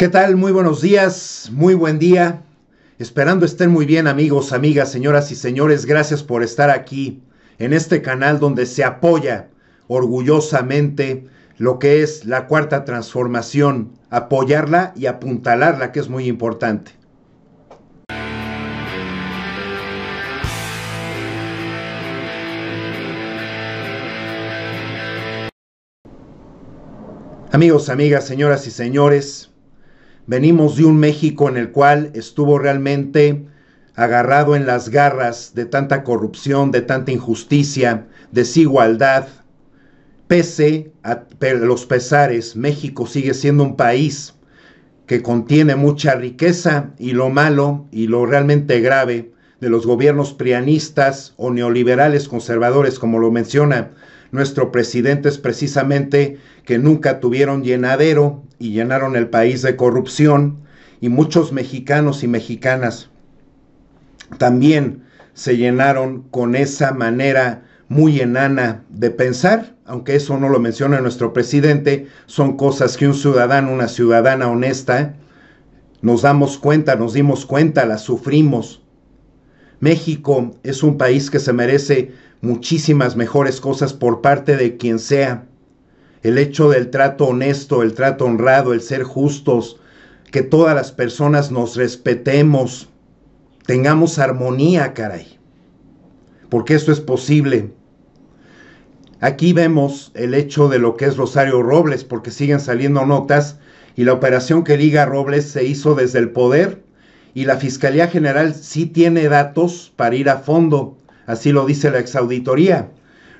¿Qué tal? Muy buenos días, muy buen día. Esperando estén muy bien amigos, amigas, señoras y señores. Gracias por estar aquí en este canal donde se apoya orgullosamente lo que es la cuarta transformación, apoyarla y apuntalarla, que es muy importante. Amigos, amigas, señoras y señores, Venimos de un México en el cual estuvo realmente agarrado en las garras de tanta corrupción, de tanta injusticia, desigualdad. Pese a los pesares, México sigue siendo un país que contiene mucha riqueza y lo malo y lo realmente grave de los gobiernos prianistas o neoliberales conservadores, como lo menciona nuestro presidente es precisamente que nunca tuvieron llenadero y llenaron el país de corrupción y muchos mexicanos y mexicanas también se llenaron con esa manera muy enana de pensar, aunque eso no lo menciona nuestro presidente, son cosas que un ciudadano, una ciudadana honesta, nos damos cuenta, nos dimos cuenta, las sufrimos. México es un país que se merece muchísimas mejores cosas por parte de quien sea. El hecho del trato honesto, el trato honrado, el ser justos, que todas las personas nos respetemos, tengamos armonía, caray. Porque eso es posible. Aquí vemos el hecho de lo que es Rosario Robles, porque siguen saliendo notas y la operación que liga Robles se hizo desde el poder y la Fiscalía General sí tiene datos para ir a fondo Así lo dice la exauditoría.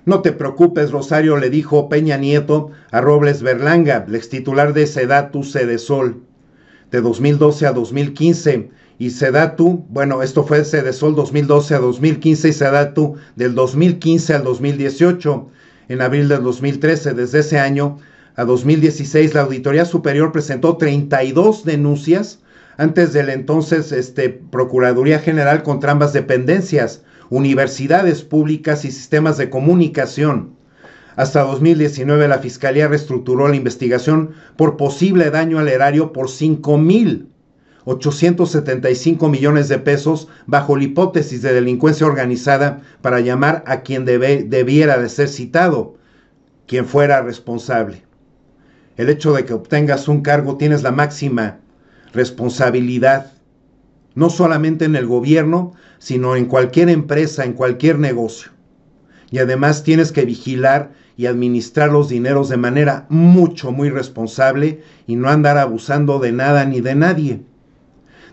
No te preocupes, Rosario, le dijo Peña Nieto a Robles Berlanga, el titular de Sedatu Cedesol, de 2012 a 2015. Y Sedatu, bueno, esto fue Cedesol 2012 a 2015 y Sedatu del 2015 al 2018, en abril del 2013. Desde ese año a 2016, la Auditoría Superior presentó 32 denuncias antes del entonces este, Procuraduría General contra ambas dependencias universidades públicas y sistemas de comunicación. Hasta 2019 la Fiscalía reestructuró la investigación por posible daño al erario por 5.875 millones de pesos bajo la hipótesis de delincuencia organizada para llamar a quien debiera de ser citado, quien fuera responsable. El hecho de que obtengas un cargo tienes la máxima responsabilidad, no solamente en el gobierno, sino en cualquier empresa, en cualquier negocio. Y además tienes que vigilar y administrar los dineros de manera mucho, muy responsable y no andar abusando de nada ni de nadie.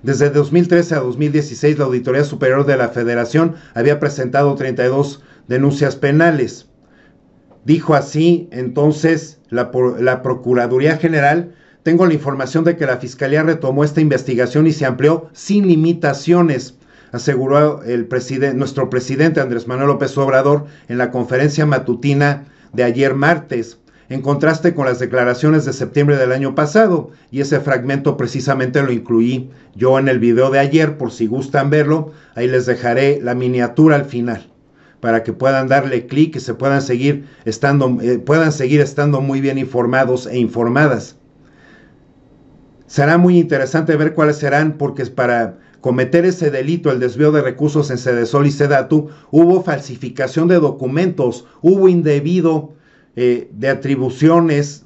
Desde 2013 a 2016, la Auditoría Superior de la Federación había presentado 32 denuncias penales. Dijo así entonces la, la, Procuraduría General, tengo la información de que la Fiscalía retomó esta investigación y se amplió sin limitaciones aseguró el nuestro presidente Andrés Manuel López Obrador en la conferencia matutina de ayer martes, en contraste con las declaraciones de septiembre del año pasado, y ese fragmento precisamente lo incluí yo en el video de ayer, por si gustan verlo, ahí les dejaré la miniatura al final para que puedan darle clic y se puedan seguir estando eh, puedan seguir estando muy bien informados e informadas. Será muy interesante ver cuáles serán porque es para cometer ese delito, el desvío de recursos en sede y Sedatu, hubo falsificación de documentos, hubo indebido eh, de atribuciones,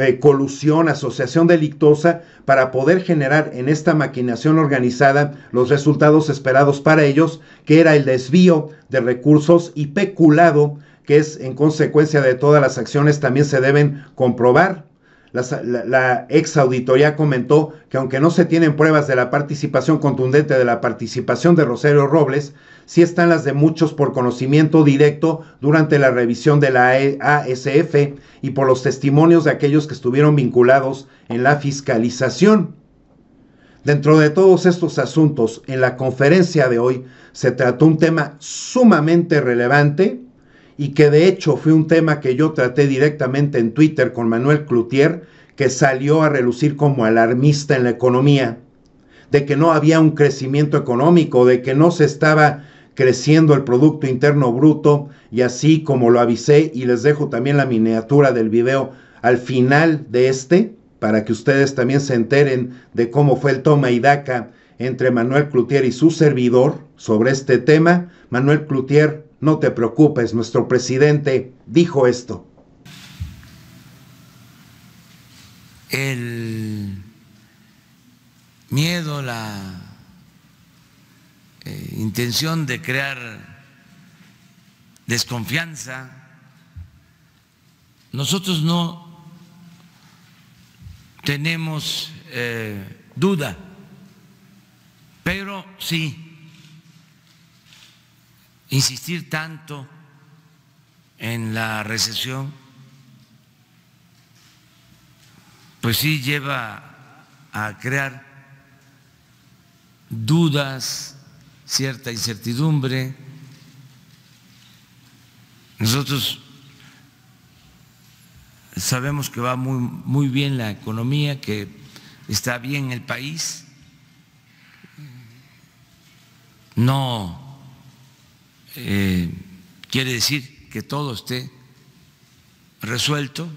eh, colusión, asociación delictosa, para poder generar en esta maquinación organizada los resultados esperados para ellos, que era el desvío de recursos y peculado, que es en consecuencia de todas las acciones, también se deben comprobar la, ex auditoría comentó que aunque no se tienen pruebas de la participación contundente de la participación de Rosario Robles, sí están las de muchos por conocimiento directo durante la revisión de la ASF e, e y por los testimonios de aquellos que estuvieron vinculados en la fiscalización. Dentro de todos estos asuntos, en la conferencia de hoy se trató un tema sumamente relevante y que de hecho fue un tema que yo traté directamente en Twitter con Manuel Cloutier, que salió a relucir como alarmista en la economía, de que no había un crecimiento económico, de que no se estaba creciendo el Producto Interno Bruto, y así como lo avisé, y les dejo también la miniatura del video al final de este, para que ustedes también se enteren de cómo fue el toma y daca entre Manuel Cloutier y su servidor sobre este tema. Manuel Cloutier no te preocupes, nuestro presidente dijo esto. El miedo, la eh, intención de crear desconfianza. Nosotros no tenemos eh, duda, pero sí insistir tanto en la recesión, pues sí lleva a crear dudas, cierta incertidumbre. Nosotros sabemos que va muy, muy bien la economía, que está bien el país. No eh, quiere decir que todo esté resuelto,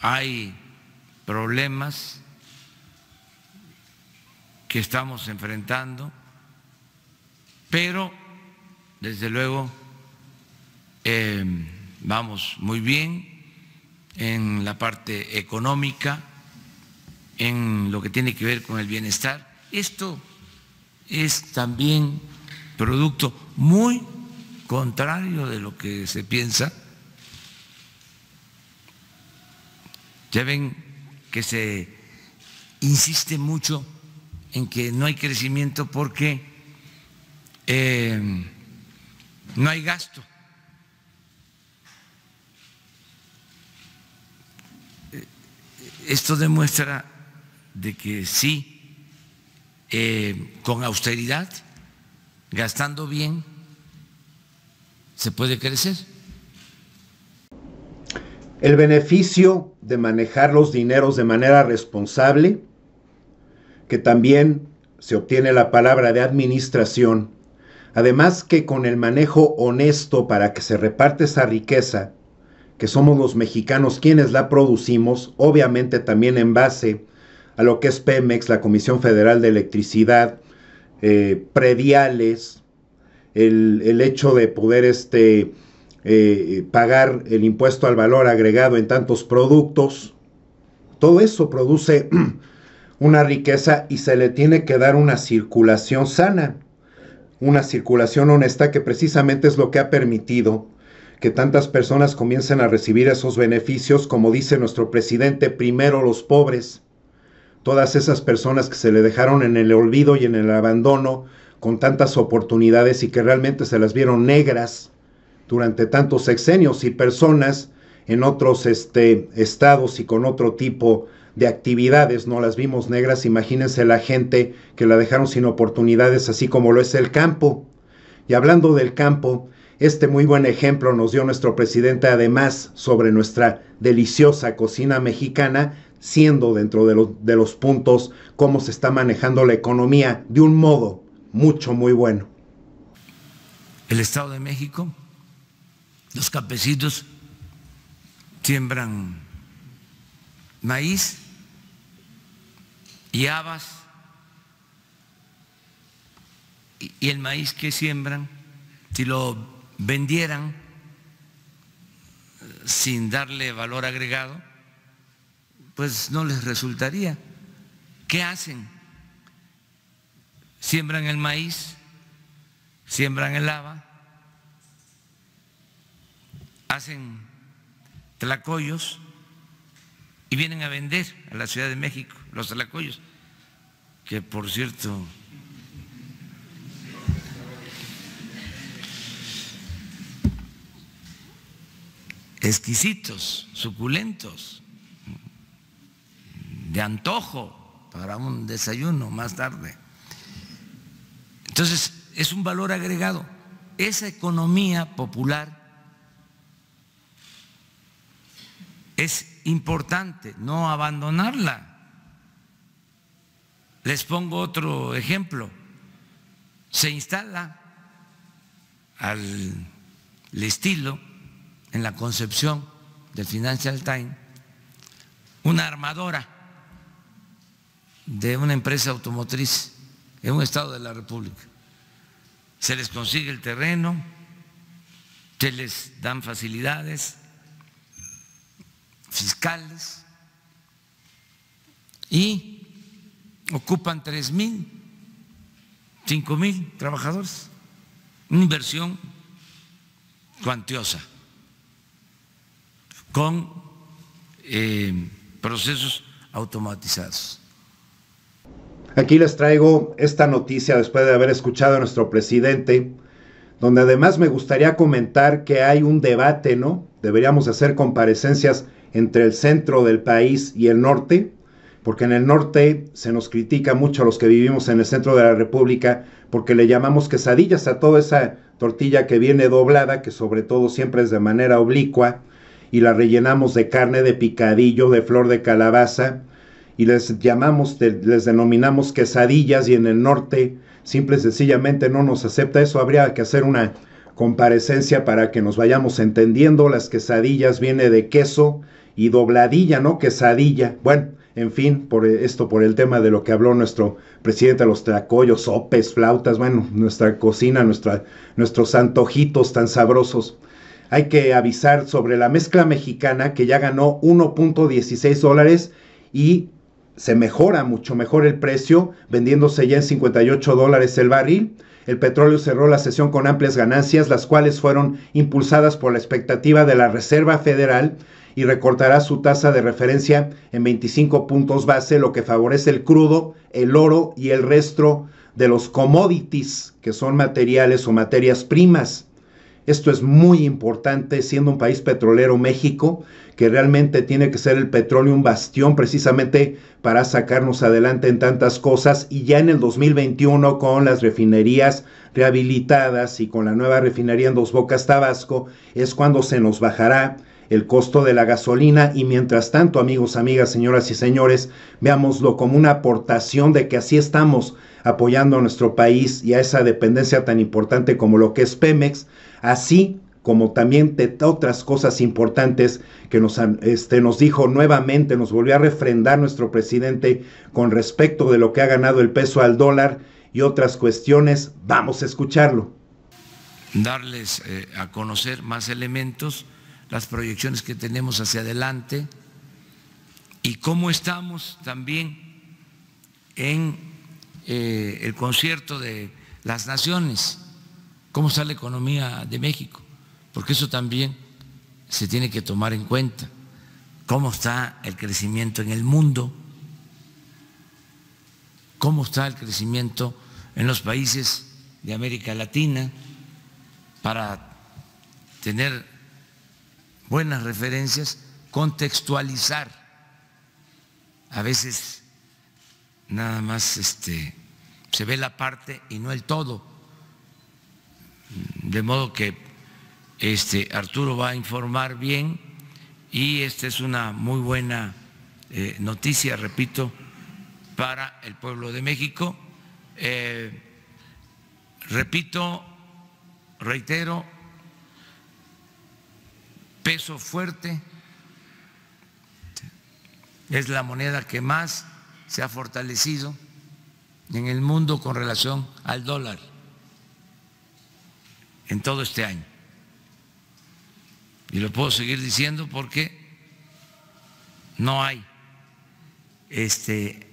hay problemas que estamos enfrentando, pero desde luego eh, vamos muy bien en la parte económica, en lo que tiene que ver con el bienestar. Esto es también producto, muy contrario de lo que se piensa. Ya ven que se insiste mucho en que no hay crecimiento porque eh, no hay gasto. Esto demuestra de que sí, eh, con austeridad gastando bien, se puede crecer. El beneficio de manejar los dineros de manera responsable, que también se obtiene la palabra de administración, además que con el manejo honesto para que se reparte esa riqueza, que somos los mexicanos quienes la producimos, obviamente también en base a lo que es Pemex, la Comisión Federal de Electricidad, eh, prediales, el, hecho de poder este, eh, pagar el impuesto al valor agregado en tantos productos, todo eso produce una riqueza y se le tiene que dar una circulación sana, una circulación honesta que precisamente es lo que ha permitido que tantas personas comiencen a recibir esos beneficios, como dice nuestro presidente, primero los pobres todas esas personas que se le dejaron en el olvido y en el abandono con tantas oportunidades y que realmente se las vieron negras durante tantos sexenios y personas en otros este, estados y con otro tipo de actividades, no las vimos negras, imagínense la gente que la dejaron sin oportunidades, así como lo es el campo. Y hablando del campo, este muy buen ejemplo nos dio nuestro presidente además sobre nuestra deliciosa cocina mexicana, siendo dentro de, de los puntos cómo se está manejando la economía de un modo mucho, muy bueno. El Estado de México, los campesinos siembran maíz y habas y el maíz que siembran, si lo vendieran eh, sin darle valor agregado, pues no les resultaría. ¿Qué hacen? Siembran el maíz, siembran el lava, hacen tlacoyos y vienen a vender a la Ciudad de México los tlacoyos, que por cierto exquisitos, suculentos de antojo para un desayuno más tarde. Entonces, es un valor agregado. Esa economía popular es importante, no abandonarla. Les pongo otro ejemplo. Se instala al estilo en la concepción del Financial Times una armadora de una empresa automotriz en un estado de la República. Se les consigue el terreno, se les dan facilidades fiscales y ocupan tres mil, cinco mil trabajadores, una inversión cuantiosa, con eh, procesos automatizados. Aquí les traigo esta noticia después de haber escuchado a nuestro presidente, donde además me gustaría comentar que hay un debate, ¿no? Deberíamos hacer comparecencias entre el centro del país y el norte, porque en el norte se nos critica mucho a los que vivimos en el centro de la República, porque le llamamos quesadillas a toda esa tortilla que viene doblada, que sobre todo siempre es de manera oblicua, y la rellenamos de carne, de picadillo, de flor de calabaza, y les llamamos, les denominamos quesadillas y en el norte simple y sencillamente no nos acepta eso. Habría que hacer una comparecencia para que nos vayamos entendiendo. Las quesadillas viene de queso y dobladilla, ¿no? Quesadilla. Bueno, en fin, por esto, por el tema de lo que habló nuestro presidente, los tracollos, sopes, flautas, bueno, nuestra cocina, nuestra, nuestros antojitos tan sabrosos. Hay que avisar sobre la mezcla mexicana que ya ganó 1.16 dólares y se mejora mucho mejor el precio, vendiéndose ya en 58 dólares el barril. El petróleo cerró la sesión con amplias ganancias, las cuales fueron impulsadas por la expectativa de la Reserva Federal y recortará su tasa de referencia en 25 puntos base, lo que favorece el crudo, el oro y el resto de los commodities, que son materiales o materias primas. Esto es muy importante siendo un país petrolero México que realmente tiene que ser el petróleo un bastión precisamente para sacarnos adelante en tantas cosas y ya en el 2021 con las refinerías rehabilitadas y con la nueva refinería en Dos Bocas Tabasco es cuando se nos bajará el costo de la gasolina y mientras tanto amigos, amigas, señoras y señores, veámoslo como una aportación de que así estamos apoyando a nuestro país y a esa dependencia tan importante como lo que es Pemex, así como también de otras cosas importantes que nos, este, nos dijo nuevamente, nos volvió a refrendar nuestro presidente con respecto de lo que ha ganado el peso al dólar y otras cuestiones. Vamos a escucharlo. Darles eh, a conocer más elementos, las proyecciones que tenemos hacia adelante y cómo estamos también en eh, el concierto de las naciones, cómo está la economía de México porque eso también se tiene que tomar en cuenta, cómo está el crecimiento en el mundo, cómo está el crecimiento en los países de América Latina, para tener buenas referencias, contextualizar. A veces nada más este, se ve la parte y no el todo. De modo que este, Arturo va a informar bien y esta es una muy buena eh, noticia, repito, para el pueblo de México. Eh, repito, reitero, peso fuerte es la moneda que más se ha fortalecido en el mundo con relación al dólar en todo este año y lo puedo seguir diciendo porque no hay este,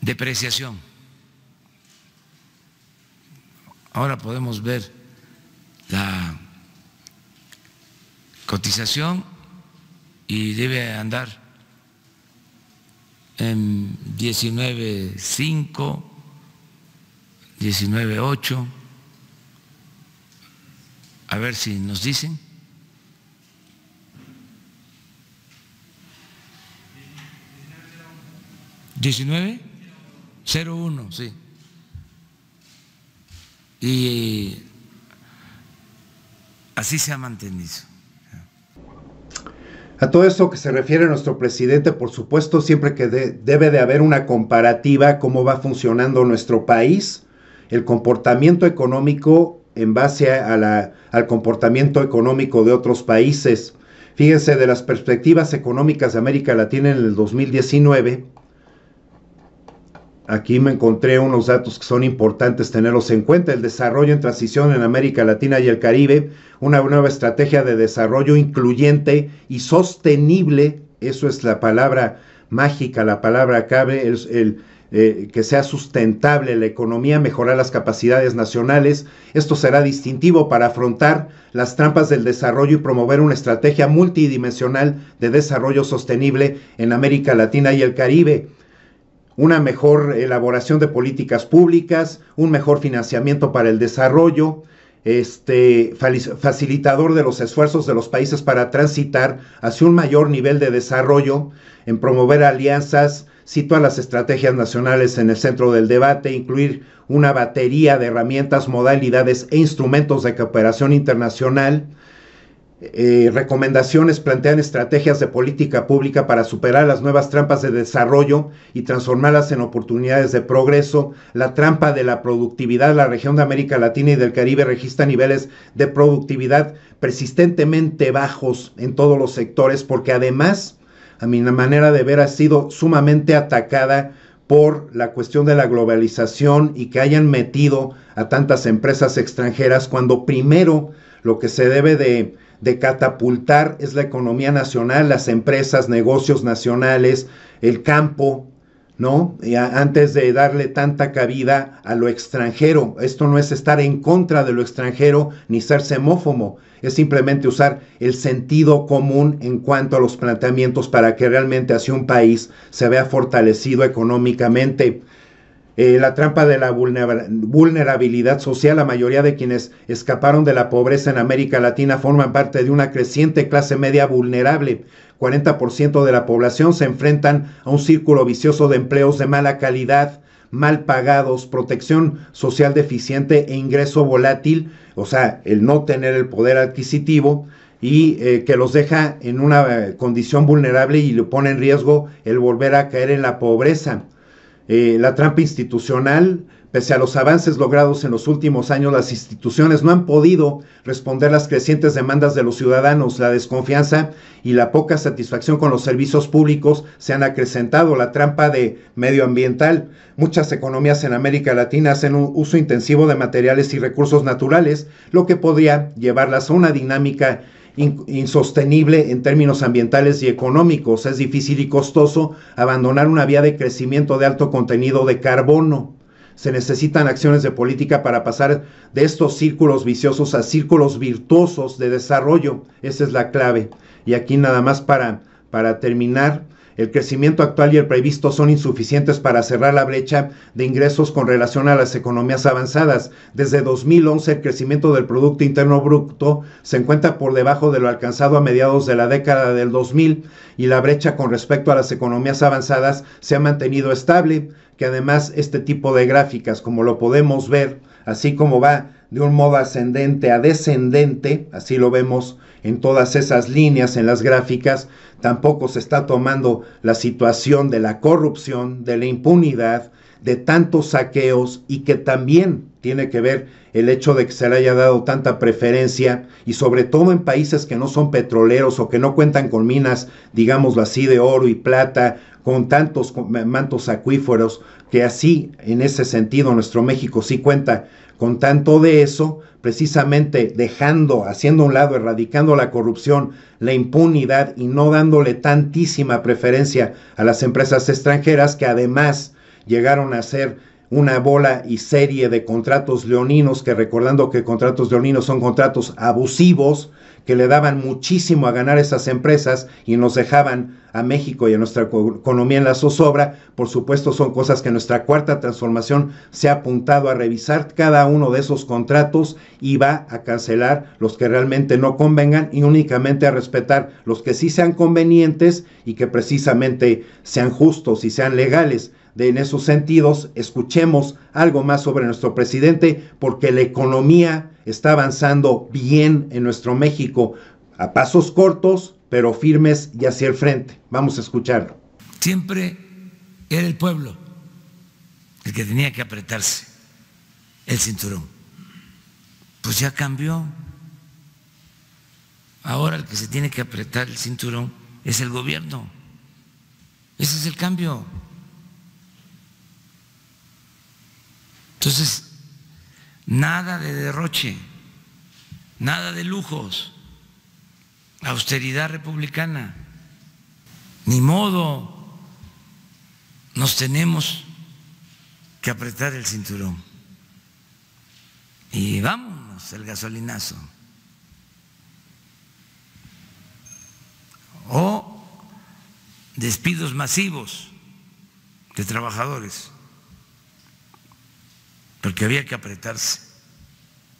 depreciación. Ahora podemos ver la cotización y debe andar en 19.5, 19.8. A ver si nos dicen. ¿19? 01, sí. Y así se ha mantenido. A todo esto que se refiere nuestro presidente, por supuesto, siempre que debe de haber una comparativa cómo va funcionando nuestro país, el comportamiento económico en base a la al comportamiento económico de otros países. Fíjense, de las perspectivas económicas de América Latina en el 2019, aquí me encontré unos datos que son importantes tenerlos en cuenta. El desarrollo en transición en América Latina y el Caribe, una nueva estrategia de desarrollo incluyente y sostenible, eso es la palabra mágica, la palabra cabe, el eh, que sea sustentable la economía, mejorar las capacidades nacionales. Esto será distintivo para afrontar las trampas del desarrollo y promover una estrategia multidimensional de desarrollo sostenible en América Latina y el Caribe una mejor elaboración de políticas públicas, un mejor financiamiento para el desarrollo, este, facilitador de los esfuerzos de los países para transitar hacia un mayor nivel de desarrollo, en promover alianzas sitúa las estrategias nacionales en el centro del debate, incluir una batería de herramientas, modalidades e instrumentos de cooperación internacional. Eh, recomendaciones plantean estrategias de política pública para superar las nuevas trampas de desarrollo y transformarlas en oportunidades de progreso. La trampa de la productividad, la región de América Latina y del Caribe registra niveles de productividad persistentemente bajos en todos los sectores porque además a mi manera de ver, ha sido sumamente atacada por la cuestión de la globalización y que hayan metido a tantas empresas extranjeras cuando primero lo que se debe de, catapultar es la economía nacional, las empresas, negocios nacionales, el campo, ¿no? antes de darle tanta cabida a lo extranjero. Esto no es estar en contra de lo extranjero ni ser semófomo, es simplemente usar el sentido común en cuanto a los planteamientos para que realmente así un país se vea fortalecido económicamente. Eh, la trampa de la vulnerabilidad social. La mayoría de quienes escaparon de la pobreza en América Latina forman parte de una creciente clase media vulnerable. 40% de la población se enfrentan a un círculo vicioso de empleos de mala calidad, mal pagados, protección social deficiente e ingreso volátil, o sea, el no tener el poder adquisitivo y eh, que los deja en una eh, condición vulnerable y le pone en riesgo el volver a caer en la pobreza. Eh, la trampa institucional, Pese a los avances logrados en los últimos años, las instituciones no han podido responder las crecientes demandas de los ciudadanos. La desconfianza y la poca satisfacción con los servicios públicos se han acrecentado. La trampa de medioambiental. Muchas economías en América Latina hacen un uso intensivo de materiales y recursos naturales, lo que podría llevarlas a una dinámica insostenible en términos ambientales y económicos. Es difícil y costoso abandonar una vía de crecimiento de alto contenido de carbono. Se necesitan acciones de política para pasar de estos círculos viciosos a círculos virtuosos de desarrollo. Esa es la clave. Y aquí nada más para, para terminar el crecimiento actual y el previsto son insuficientes para cerrar la brecha de ingresos con relación a las economías avanzadas. Desde 2011 el crecimiento del Producto Interno Bruto se encuentra por debajo de lo alcanzado a mediados de la década del 2000 y la brecha con respecto a las economías avanzadas se ha mantenido estable, que además este tipo de gráficas, como lo podemos ver, así como va de un modo ascendente a descendente, así lo vemos en todas esas líneas, en las gráficas, tampoco se está tomando la situación de la corrupción, de la impunidad, de tantos saqueos y que también tiene que ver el hecho de que se le haya dado tanta preferencia y sobre todo en países que no son petroleros o que no cuentan con minas, digámoslo así, de oro y plata, con tantos mantos acuíferos, que así en ese sentido nuestro México sí cuenta con tanto de eso, precisamente dejando, haciendo un lado, erradicando la corrupción, la impunidad y no dándole tantísima preferencia a las empresas extranjeras que además llegaron a ser una bola y serie de contratos leoninos, que recordando que contratos leoninos son contratos abusivos, que le daban muchísimo a ganar esas empresas y nos dejaban a México y a nuestra economía en la zozobra, por supuesto son cosas que nuestra cuarta transformación se ha apuntado a revisar cada uno de esos contratos y va a cancelar los que realmente no convengan y únicamente a respetar los que sí sean convenientes y que precisamente sean justos y sean legales de, en esos sentidos, escuchemos algo más sobre nuestro presidente, porque la economía está avanzando bien en nuestro México, a pasos cortos, pero firmes y hacia el frente. Vamos a escucharlo. Siempre era el pueblo el que tenía que apretarse el cinturón. Pues ya cambió. Ahora el que se tiene que apretar el cinturón es el gobierno. Ese es el cambio. Entonces, nada de derroche, nada de lujos, austeridad republicana, ni modo, nos tenemos que apretar el cinturón. Y vámonos el gasolinazo. O despidos masivos de trabajadores porque había que apretarse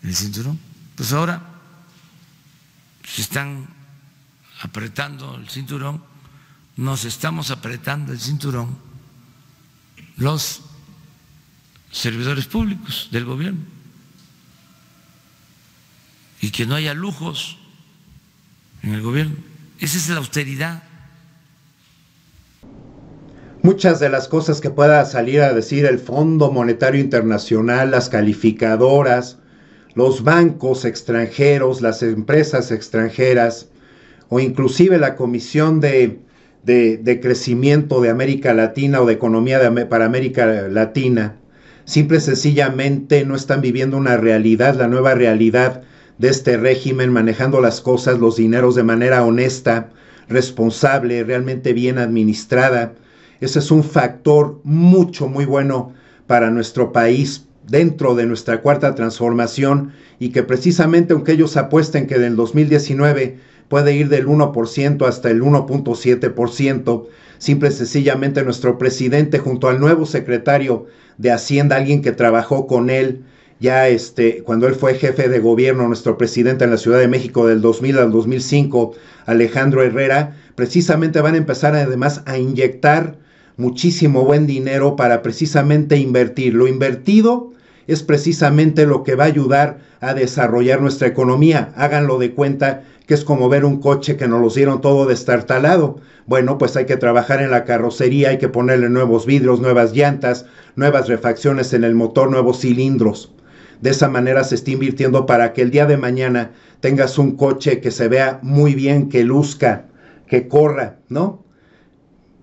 el cinturón. Pues ahora se están apretando el cinturón, nos estamos apretando el cinturón los servidores públicos del gobierno. Y que no haya lujos en el gobierno. Esa es la austeridad. Muchas de las cosas que pueda salir a decir el Fondo Monetario Internacional, las calificadoras, los bancos extranjeros, las empresas extranjeras o inclusive la Comisión de, Crecimiento de América Latina o de Economía para América Latina, simple y sencillamente no están viviendo una realidad, la nueva realidad de este régimen, manejando las cosas, los dineros de manera honesta, responsable, realmente bien administrada ese es un factor mucho, muy bueno para nuestro país dentro de nuestra cuarta transformación y que precisamente aunque ellos apuesten que del 2019 puede ir del 1% hasta el 1.7%, simple y sencillamente nuestro presidente junto al nuevo secretario de Hacienda, alguien que trabajó con él ya este cuando él fue jefe de gobierno, nuestro presidente en la Ciudad de México del 2000 al 2005, Alejandro Herrera, precisamente van a empezar además a inyectar muchísimo buen dinero para precisamente invertir. Lo invertido es precisamente lo que va a ayudar a desarrollar nuestra economía. Háganlo de cuenta que es como ver un coche que nos lo dieron todo destartalado. Bueno, pues hay que trabajar en la carrocería, hay que ponerle nuevos vidrios, nuevas llantas, nuevas refacciones en el motor, nuevos cilindros. De esa manera se está invirtiendo para que el día de mañana tengas un coche que se vea muy bien, que luzca, que corra, ¿no?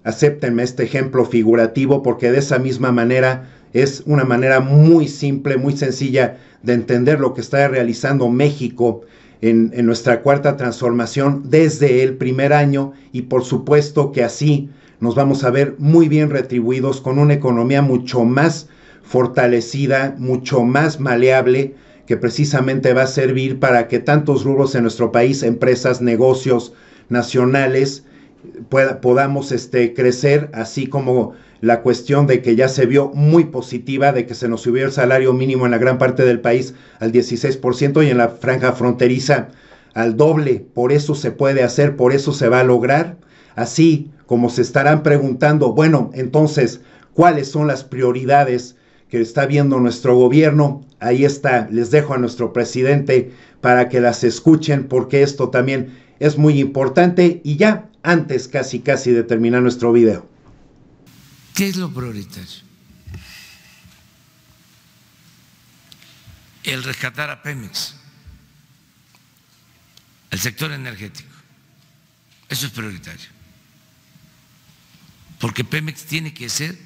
acéptenme este ejemplo figurativo porque de esa misma manera es una manera muy simple, muy sencilla de entender lo que está realizando México en, en, nuestra cuarta transformación desde el primer año y por supuesto que así nos vamos a ver muy bien retribuidos con una economía mucho más fortalecida, mucho más maleable, que precisamente va a servir para que tantos rubros en nuestro país, empresas, negocios nacionales, podamos este, crecer, así como la cuestión de que ya se vio muy positiva, de que se nos subió el salario mínimo en la gran parte del país al 16% y en la franja fronteriza al doble. Por eso se puede hacer, por eso se va a lograr. Así como se estarán preguntando, bueno, entonces, ¿cuáles son las prioridades que está viendo nuestro gobierno? Ahí está, les dejo a nuestro presidente para que las escuchen porque esto también es muy importante. Y ya, antes casi casi de terminar nuestro video. ¿Qué es lo prioritario? El rescatar a Pemex, el sector energético. Eso es prioritario. Porque Pemex tiene que ser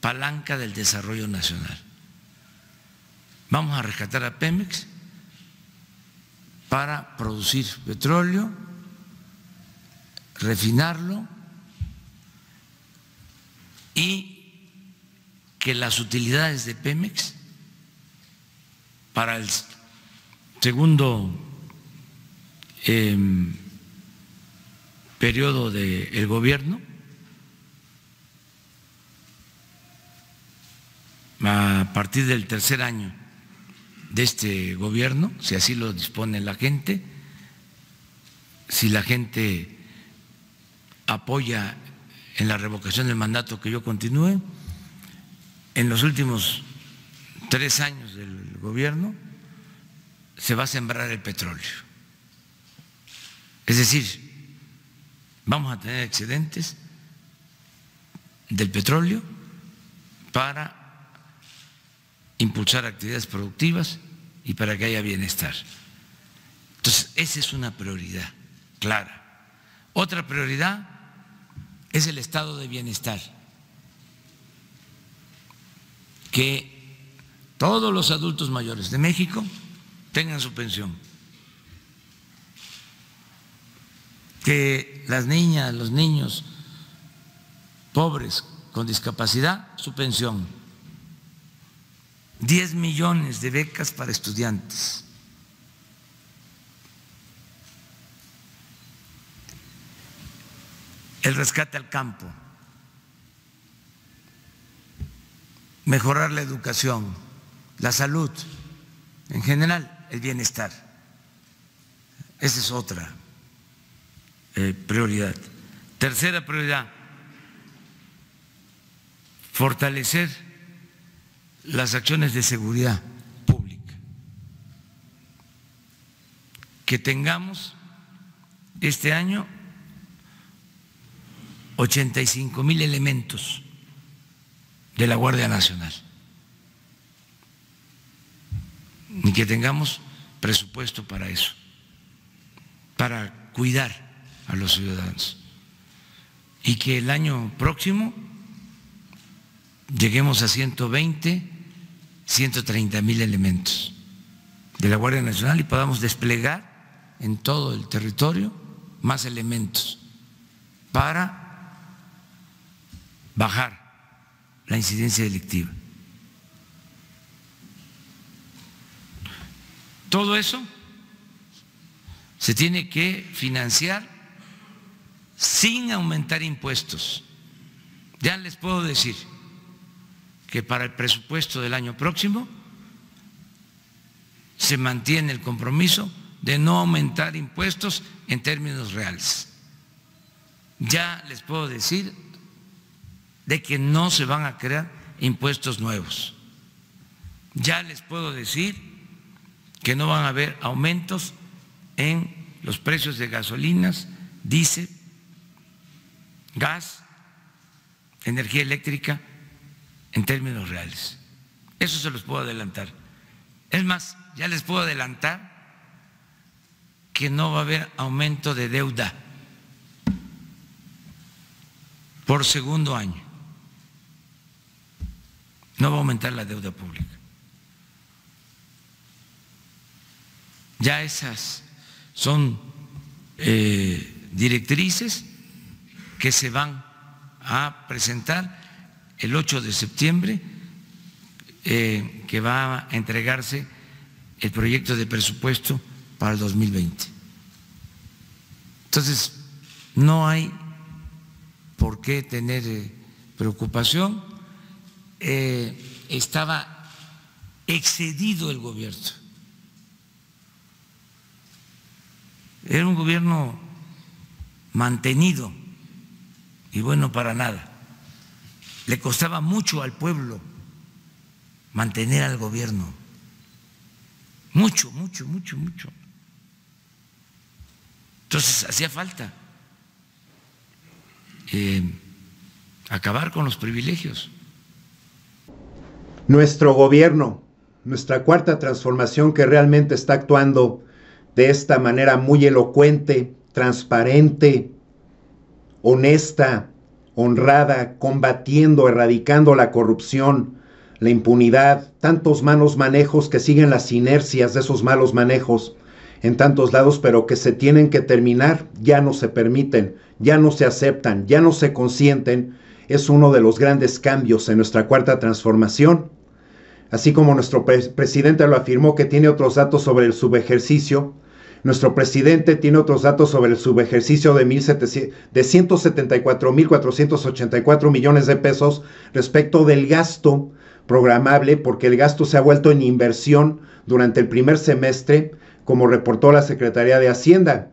palanca del desarrollo nacional. Vamos a rescatar a Pemex para producir petróleo refinarlo y que las utilidades de Pemex para el segundo em, periodo del gobierno a partir del tercer año de este gobierno, si así lo dispone la gente, si la gente apoya en la revocación del mandato que yo continúe. En los últimos tres años del gobierno se va a sembrar el petróleo. Es decir, vamos a tener excedentes del petróleo para impulsar actividades productivas y para que haya bienestar. Entonces, esa es una prioridad clara. Otra prioridad es el estado de bienestar, que todos los adultos mayores de México tengan su pensión, que las niñas, los niños pobres con discapacidad, su pensión, 10 millones de becas para estudiantes el rescate al campo, mejorar la educación, la salud, en general el bienestar. Esa es otra eh, prioridad. Tercera prioridad, fortalecer las acciones de seguridad pública. Que tengamos este año 85 mil elementos de la Guardia Nacional. y que tengamos presupuesto para eso, para cuidar a los ciudadanos. Y que el año próximo lleguemos a 120, 130 mil elementos de la Guardia Nacional y podamos desplegar en todo el territorio más elementos para bajar la incidencia delictiva. Todo eso se tiene que financiar sin aumentar impuestos. Ya les puedo decir que para el presupuesto del año próximo se mantiene el compromiso de no aumentar impuestos en términos reales. Ya les puedo decir de que no se van a crear impuestos nuevos. Ya les puedo decir que no van a haber aumentos en los precios de gasolinas, diésel, gas, energía eléctrica, en términos reales. Eso se los puedo adelantar. Es más, ya les puedo adelantar que no va a haber aumento de deuda por segundo año. No va a aumentar la deuda pública. Ya esas son eh, directrices que se van a presentar el 8 de septiembre, eh, que va a entregarse el proyecto de presupuesto para el 2020. Entonces, no hay por qué tener eh, preocupación eh, estaba excedido el gobierno. Era un gobierno mantenido y bueno para nada. Le costaba mucho al pueblo mantener al gobierno. Mucho, mucho, mucho, mucho. Entonces hacía falta eh, acabar con los privilegios nuestro gobierno, nuestra cuarta transformación que realmente está actuando de esta manera muy elocuente, transparente, honesta, honrada, combatiendo, erradicando la corrupción, la impunidad, tantos malos manejos que siguen las inercias de esos malos manejos en tantos lados, pero que se tienen que terminar, ya no se permiten, ya no se aceptan, ya no se consienten, es uno de los grandes cambios en nuestra cuarta transformación Así como nuestro presidente lo afirmó que tiene otros datos sobre el subejercicio, nuestro presidente tiene otros datos sobre el subejercicio de, de 174.484 millones de pesos respecto del gasto programable, porque el gasto se ha vuelto en inversión durante el primer semestre, como reportó la Secretaría de Hacienda.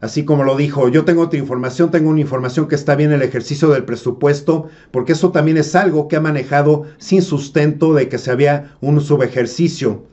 Así como lo dijo, yo tengo otra información, tengo una información que está bien el ejercicio del presupuesto, porque eso también es algo que ha manejado sin sustento de que se había un subejercicio.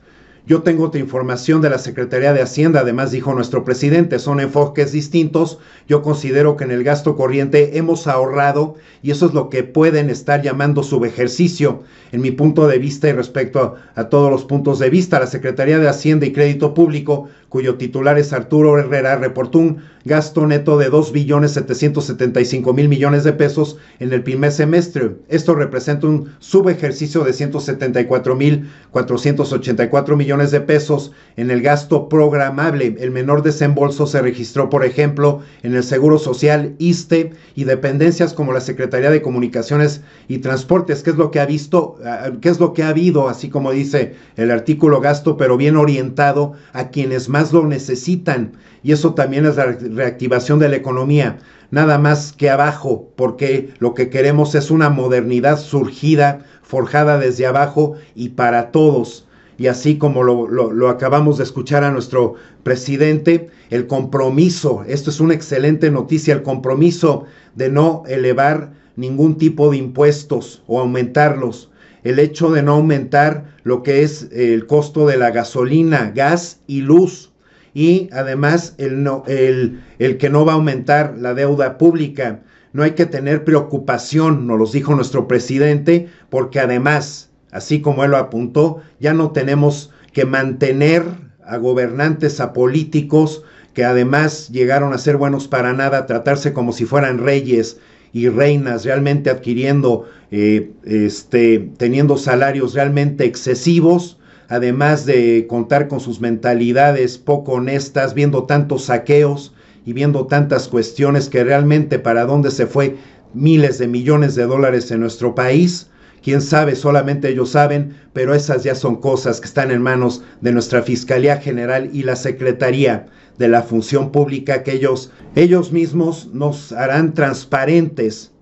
Yo tengo otra información de la Secretaría de Hacienda, además dijo nuestro presidente, son enfoques distintos. Yo considero que en el gasto corriente hemos ahorrado y eso es lo que pueden estar llamando subejercicio. En mi punto de vista y respecto a, todos los puntos de vista, la Secretaría de Hacienda y Crédito Público cuyo titular es Arturo Herrera, reportó un gasto neto de 2.775.000 mil millones de pesos en el primer semestre. Esto representa un subejercicio de 174.484 mil millones de pesos en el gasto programable. El menor desembolso se registró, por ejemplo, en el Seguro Social, ISTE y dependencias como la Secretaría de Comunicaciones y Transportes, que es lo que ha visto, ah, ah, que es lo que ha habido, así como dice el artículo gasto, pero bien orientado a quienes más más lo necesitan. Y eso también es la reactivación de la economía, nada más que abajo, porque lo que queremos es una modernidad surgida, forjada desde abajo y para todos. Y así como lo, lo acabamos de escuchar a nuestro presidente, el compromiso, esto es una excelente noticia, el compromiso de no elevar ningún tipo de impuestos o aumentarlos el hecho de no aumentar lo que es eh, el costo de la gasolina, gas y luz. Y además el, no, el, que no va a aumentar la deuda pública. No hay que tener preocupación, nos lo dijo nuestro presidente, porque además, así como él lo apuntó, ya no tenemos que mantener a gobernantes, a políticos que además llegaron a ser buenos para nada, tratarse como si fueran reyes y reinas realmente adquiriendo, eh, este, teniendo salarios realmente excesivos, además de contar con sus mentalidades poco honestas, viendo tantos saqueos y viendo tantas cuestiones que realmente para dónde se fue miles de millones de dólares en nuestro país. Quién sabe, solamente ellos saben, pero esas ya son cosas que están en manos de nuestra Fiscalía General y la Secretaría de la Función Pública, que ellos, ellos mismos nos harán transparentes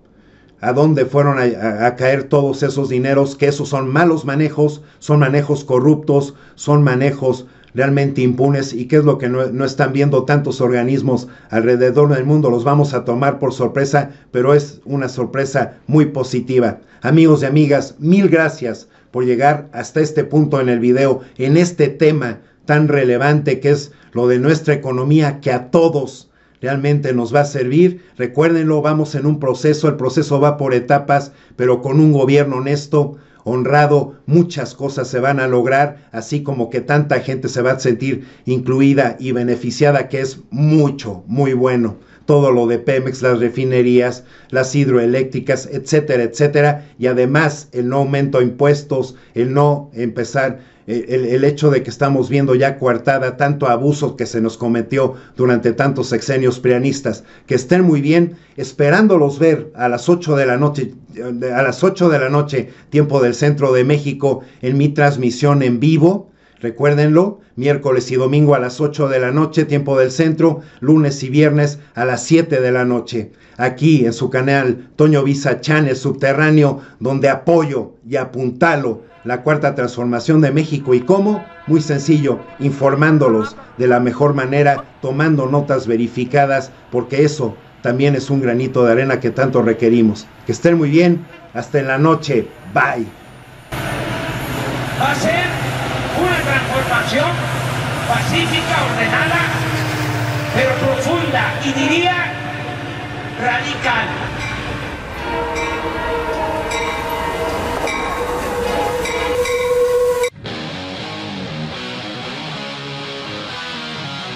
a dónde fueron a, a, caer todos esos dineros, que esos son malos manejos, son manejos corruptos, son manejos realmente impunes y qué es lo que no, están viendo tantos organismos alrededor del mundo. Los vamos a tomar por sorpresa, pero es una sorpresa muy positiva. Amigos y amigas, mil gracias por llegar hasta este punto en el video, en este tema tan relevante que es lo de nuestra economía que a todos realmente nos va a servir. Recuérdenlo, vamos en un proceso, el proceso va por etapas, pero con un gobierno honesto, honrado, muchas cosas se van a lograr, así como que tanta gente se va a sentir incluida y beneficiada, que es mucho, muy bueno. Todo lo de Pemex, las refinerías, las hidroeléctricas, etcétera, etcétera. Y además el no aumento de impuestos, el no empezar eh, el, hecho de que estamos viendo ya coartada tanto abuso que se nos cometió durante tantos sexenios prianistas. Que estén muy bien, esperándolos ver a las 8 de la noche, eh, a las 8 de la noche, tiempo del centro de México, en mi transmisión en vivo. Recuérdenlo, miércoles y domingo a las 8 de la noche, tiempo del centro, lunes y viernes a las 7 de la noche, aquí en su canal Toño Visa Subterráneo, donde apoyo y apuntalo la cuarta transformación de México. ¿Y cómo? Muy sencillo, informándolos de la mejor manera, tomando notas verificadas, porque eso también es un granito de arena que tanto requerimos. Que estén muy bien, hasta en la noche, bye. Va ser una transformación pacífica, ordenada, pero profunda y diría radical.